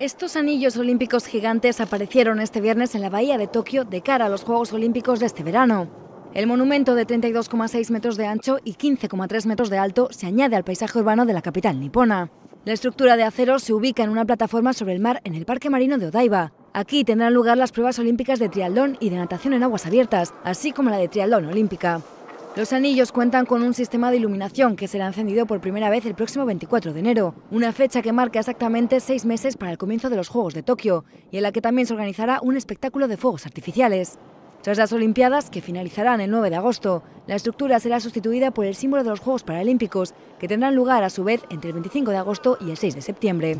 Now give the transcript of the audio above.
Estos anillos olímpicos gigantes aparecieron este viernes en la bahía de Tokio de cara a los Juegos Olímpicos de este verano. El monumento de 32,6 metros de ancho y 15,3 metros de alto se añade al paisaje urbano de la capital nipona. La estructura de acero se ubica en una plataforma sobre el mar en el Parque Marino de Odaiba. Aquí tendrán lugar las pruebas olímpicas de triatlón y de natación en aguas abiertas, así como la de triatlón olímpica. Los anillos cuentan con un sistema de iluminación que será encendido por primera vez el próximo 24 de enero, una fecha que marca exactamente seis meses para el comienzo de los Juegos de Tokio y en la que también se organizará un espectáculo de fuegos artificiales. Tras las Olimpiadas, que finalizarán el 9 de agosto, la estructura será sustituida por el símbolo de los Juegos Paralímpicos, que tendrán lugar a su vez entre el 25 de agosto y el 6 de septiembre.